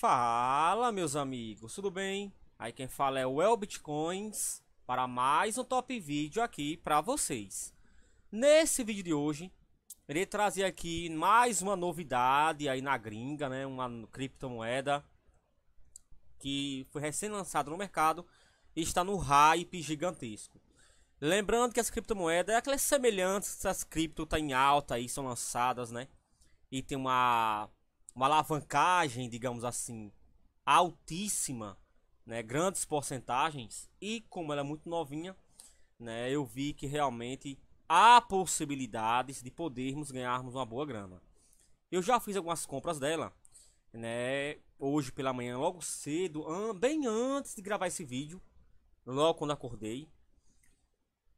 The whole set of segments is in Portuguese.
Fala, meus amigos, tudo bem? Aí quem fala é o El Bitcoins para mais um top vídeo aqui para vocês. Nesse vídeo de hoje, irei trazer aqui mais uma novidade aí na gringa, né? Uma criptomoeda que foi recém-lançada no mercado e está no hype gigantesco. Lembrando que as criptomoedas, é aquelas semelhantes, as cripto tá em alta aí, são lançadas, né? E tem uma uma alavancagem, digamos assim, altíssima, né, grandes porcentagens, e como ela é muito novinha, né, eu vi que realmente há possibilidades de podermos ganharmos uma boa grana. Eu já fiz algumas compras dela, né, hoje pela manhã, logo cedo, bem antes de gravar esse vídeo, logo quando acordei.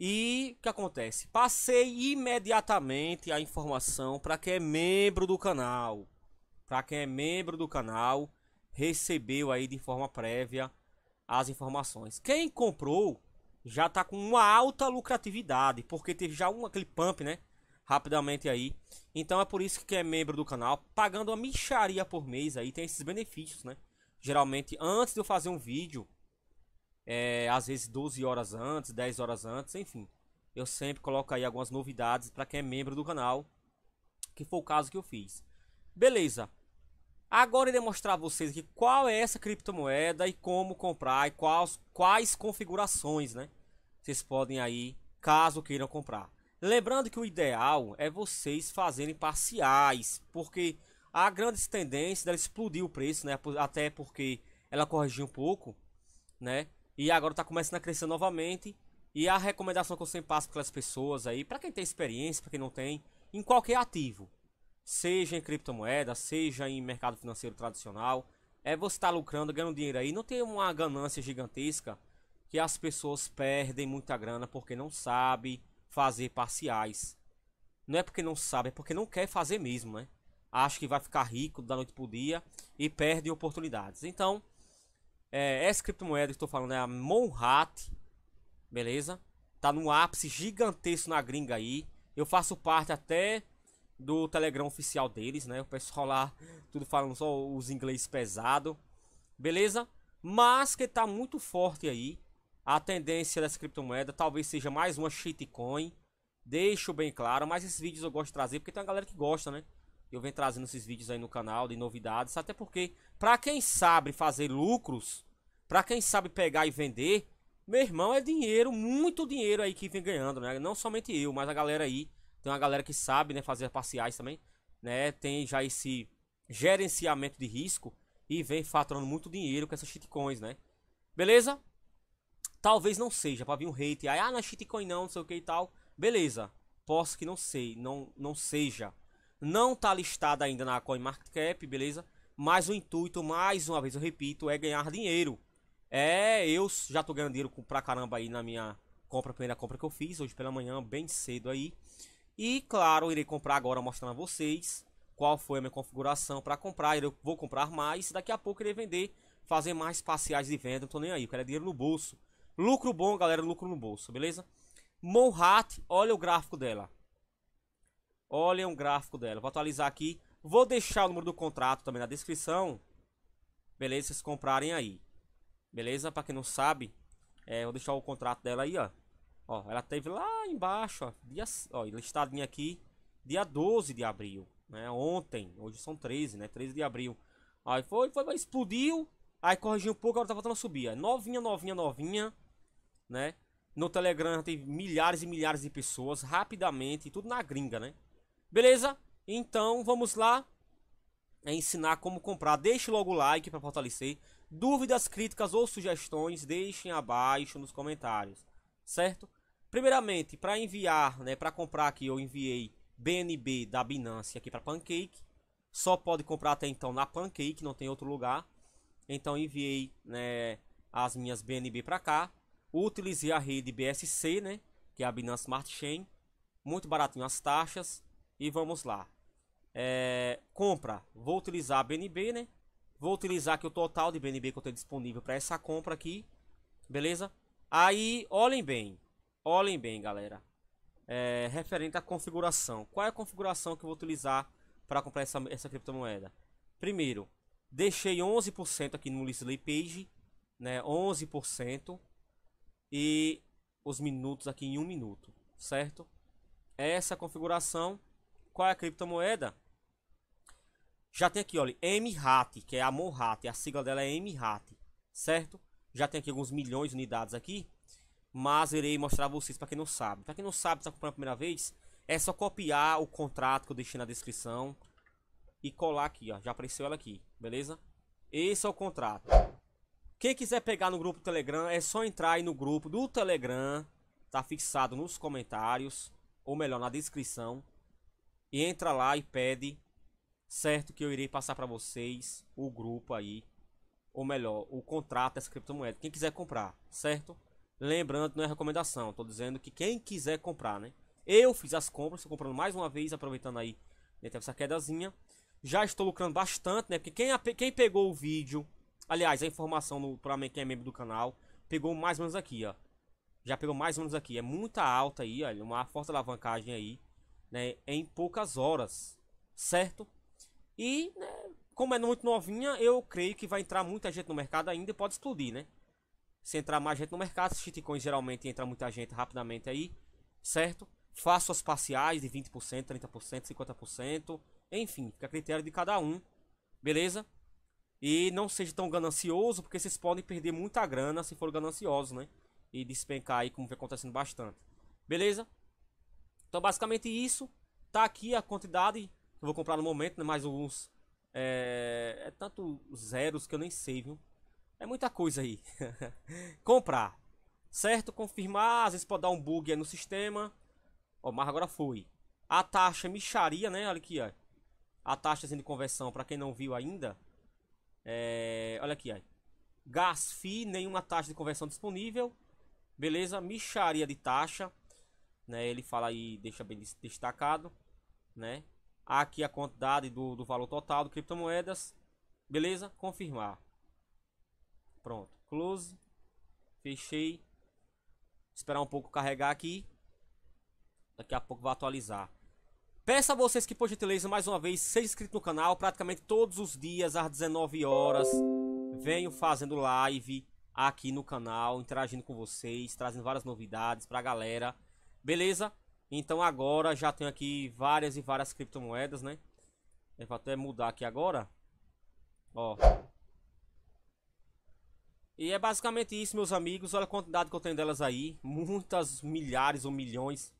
E o que acontece? Passei imediatamente a informação para quem é membro do canal. Para quem é membro do canal, recebeu aí de forma prévia as informações. Quem comprou já está com uma alta lucratividade, porque teve já um aquele pump, né? Rapidamente aí. Então é por isso que quem é membro do canal, pagando uma micharia por mês aí, tem esses benefícios, né? Geralmente, antes de eu fazer um vídeo, é, às vezes 12 horas antes, 10 horas antes, enfim. Eu sempre coloco aí algumas novidades para quem é membro do canal, que foi o caso que eu fiz. Beleza. Agora irei mostrar a vocês aqui qual é essa criptomoeda e como comprar e quais, quais configurações, né? Vocês podem aí, caso queiram comprar. Lembrando que o ideal é vocês fazerem parciais, porque a grande tendência dela explodir o preço, né? Até porque ela corrigiu um pouco, né? E agora está começando a crescer novamente. E a recomendação que eu sempre passo para as pessoas aí, para quem tem experiência, para quem não tem, em qualquer ativo, seja em criptomoeda, seja em mercado financeiro tradicional, é você estar tá lucrando, ganhando dinheiro aí. Não tem uma ganância gigantesca que as pessoas perdem muita grana porque não sabe fazer parciais. Não é porque não sabe, é porque não quer fazer mesmo, né? Acha que vai ficar rico da noite pro dia e perde oportunidades. Então, é, essa criptomoeda que estou falando é a Monrat, beleza? Tá no ápice gigantesco na gringa aí. Eu faço parte até do Telegram oficial deles, né? O pessoal lá, tudo falando só os inglês pesado, beleza? Mas que tá muito forte aí a tendência dessa criptomoeda, talvez seja mais uma shitcoin, deixo bem claro, mas esses vídeos eu gosto de trazer porque tem uma galera que gosta, né? Eu venho trazendo esses vídeos aí no canal de novidades, até porque para quem sabe fazer lucros, para quem sabe pegar e vender, meu irmão é dinheiro, muito dinheiro aí que vem ganhando, né? Não somente eu, mas a galera aí tem uma galera que sabe, né, fazer parciais também, né? Tem já esse gerenciamento de risco e vem faturando muito dinheiro com essas shitcoins, né? Beleza? Talvez não seja para vir um hate aí, ah, na é shitcoin não, não sei o que e tal. Beleza. Posso que não sei, não não seja. Não tá listada ainda na CoinMarketCap, beleza? Mas o intuito, mais uma vez eu repito, é ganhar dinheiro. É, eu já tô ganhando dinheiro pra caramba aí na minha compra, primeira compra que eu fiz hoje pela manhã, bem cedo aí. E claro, irei comprar agora mostrando a vocês qual foi a minha configuração para comprar. Eu vou comprar mais, daqui a pouco irei vender, fazer mais parciais de venda, não tô nem aí, eu quero é dinheiro no bolso. Lucro bom, galera, lucro no bolso, beleza? Monhat, olha o gráfico dela. Olha um gráfico dela. Vou atualizar aqui. Vou deixar o número do contrato também na descrição. Beleza? Vocês comprarem aí. Beleza? para quem não sabe, é, vou deixar o contrato dela aí, ó. Ó, ela teve lá embaixo, ó, dia, ó, listadinha aqui, dia 12 de abril, né? Ontem, hoje são 13, né? 13 de abril. Aí foi, foi, explodiu, aí corrigiu um pouco, agora tá voltando a subir. novinha, novinha, novinha, né? No Telegram tem milhares e milhares de pessoas, rapidamente, tudo na gringa, né? Beleza? Então, vamos lá é ensinar como comprar. Deixe logo o like para fortalecer. Dúvidas, críticas ou sugestões, deixem abaixo nos comentários, certo? Primeiramente, para enviar, né, para comprar aqui, eu enviei BNB da Binance aqui para Pancake. Só pode comprar até então na Pancake, não tem outro lugar. Então enviei né, as minhas BNB para cá. Utilizei a rede BSC, né, que é a Binance Smart Chain. Muito baratinho as taxas. E vamos lá. É, compra. Vou utilizar a BNB, né? Vou utilizar aqui o total de BNB que eu tenho disponível para essa compra aqui. Beleza? Aí, olhem bem. Olhem bem, galera. É, referente à configuração. Qual é a configuração que eu vou utilizar para comprar essa, essa criptomoeda? Primeiro, deixei 11% aqui no List Page, né? 11% e os minutos aqui em um minuto, certo? É essa configuração. Qual é a criptomoeda? Já tem aqui, olha, MRAT, que é a MONRAT, a sigla dela é MRAT, certo? Já tem aqui alguns milhões de unidades aqui. Mas irei mostrar a vocês para quem não sabe. Para quem não sabe, está comprando a primeira vez, é só copiar o contrato que eu deixei na descrição e colar aqui, ó. Já apareceu ela aqui, beleza? Esse é o contrato. Quem quiser pegar no grupo do Telegram, é só entrar aí no grupo do Telegram. Tá fixado nos comentários, ou melhor, na descrição. E entra lá e pede, certo? Que eu irei passar para vocês o grupo aí. Ou melhor, o contrato dessa criptomoeda. Quem quiser comprar, certo? Lembrando, não é recomendação, tô dizendo que quem quiser comprar, né? Eu fiz as compras, tô comprando mais uma vez, aproveitando aí, né, essa quedazinha. Já estou lucrando bastante, né? Porque quem, quem pegou o vídeo, aliás, a informação no, pra mim, quem é membro do canal, pegou mais ou menos aqui, ó. Já pegou mais ou menos aqui. É muita alta aí, olha, uma forte alavancagem aí, né? Em poucas horas, certo? E, né, como é muito novinha, eu creio que vai entrar muita gente no mercado ainda e pode explodir, né? Se entrar mais gente no mercado, shitcoins geralmente entra muita gente rapidamente aí, certo? Faço as parciais de 20%, 30%, 50%, enfim, fica a critério de cada um, beleza? E não seja tão ganancioso, porque vocês podem perder muita grana se for ganancioso, né? E despencar aí, como vem acontecendo bastante. Beleza? Então, basicamente isso. Tá aqui a quantidade que eu vou comprar no momento, né? Mais alguns... É, é tanto zeros que eu nem sei, viu? É muita coisa aí. Comprar. Certo? Confirmar. Às vezes pode dar um bug no sistema. Ó, mas agora foi. A taxa micharia, né? Olha aqui, ó. A taxa de conversão, para quem não viu ainda. É... Olha aqui, ó. Gas FI, nenhuma taxa de conversão disponível. Beleza? Micharia de taxa. Né? Ele fala aí, deixa bem destacado. Né? Aqui a quantidade do, do valor total do criptomoedas. Beleza? Confirmar. Pronto, close. Fechei. Esperar um pouco carregar aqui. Daqui a pouco vai atualizar. Peço a vocês que, por gentileza, mais uma vez, seja inscrito no canal. Praticamente todos os dias, às 19 horas, venho fazendo live aqui no canal, interagindo com vocês, trazendo várias novidades pra galera. Beleza? Então agora já tenho aqui várias e várias criptomoedas, né? Eu vou até mudar aqui agora. Ó, e é basicamente isso, meus amigos. Olha a quantidade que eu tenho delas aí. Muitas milhares ou milhões.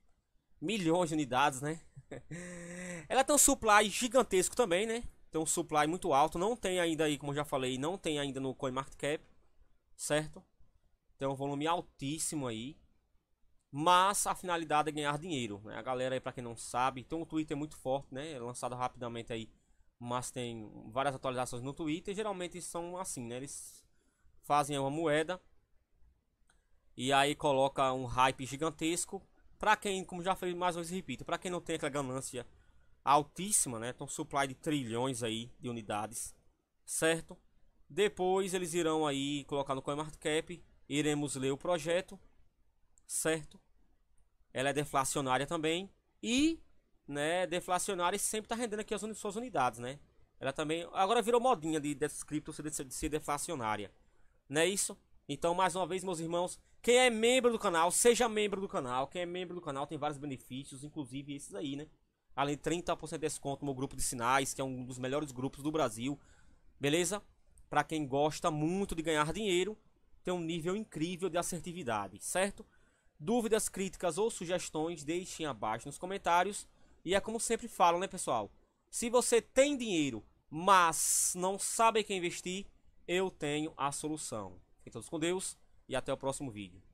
Milhões de unidades, né? Ela tem um supply gigantesco também, né? Tem um supply muito alto. Não tem ainda aí, como eu já falei, não tem ainda no CoinMarketCap. Certo? Tem um volume altíssimo aí. Mas a finalidade é ganhar dinheiro, né? A galera aí, pra quem não sabe, tem um Twitter muito forte, né? É lançado rapidamente aí. Mas tem várias atualizações no Twitter. Geralmente são assim, né? Eles fazem uma moeda e aí coloca um hype gigantesco. Para quem, como já falei mais uma vez, repito, para quem não tem aquela ganância altíssima, né? Então supply de trilhões aí de unidades, certo? Depois eles irão aí colocar no CoinMarketCap, iremos ler o projeto, certo? Ela é deflacionária também e, né, deflacionária sempre está rendendo aqui as suas unidades, né? Ela também agora virou modinha de, de cripto de ser deflacionária. Não é isso? Então, mais uma vez, meus irmãos, quem é membro do canal, seja membro do canal. Quem é membro do canal tem vários benefícios, inclusive esses aí, né? Além de 30% de desconto no grupo de sinais, que é um dos melhores grupos do Brasil. Beleza? Para quem gosta muito de ganhar dinheiro, tem um nível incrível de assertividade, certo? Dúvidas, críticas ou sugestões, deixem abaixo nos comentários. E é como sempre falo, né, pessoal? Se você tem dinheiro, mas não sabe quem investir, eu tenho a solução. Fiquem todos com Deus e até o próximo vídeo.